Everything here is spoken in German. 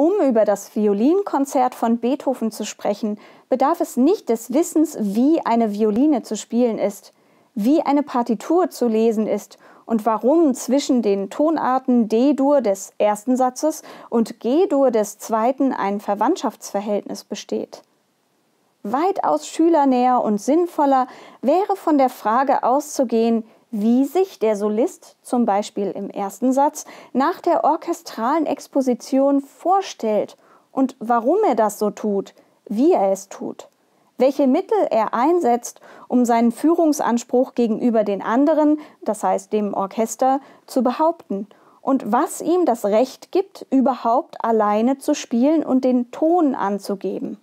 Um über das Violinkonzert von Beethoven zu sprechen, bedarf es nicht des Wissens, wie eine Violine zu spielen ist, wie eine Partitur zu lesen ist und warum zwischen den Tonarten D-Dur des ersten Satzes und G-Dur des zweiten ein Verwandtschaftsverhältnis besteht. Weitaus schülernäher und sinnvoller wäre von der Frage auszugehen, wie sich der Solist zum Beispiel im ersten Satz nach der orchestralen Exposition vorstellt und warum er das so tut, wie er es tut, welche Mittel er einsetzt, um seinen Führungsanspruch gegenüber den anderen, das heißt dem Orchester, zu behaupten und was ihm das Recht gibt, überhaupt alleine zu spielen und den Ton anzugeben.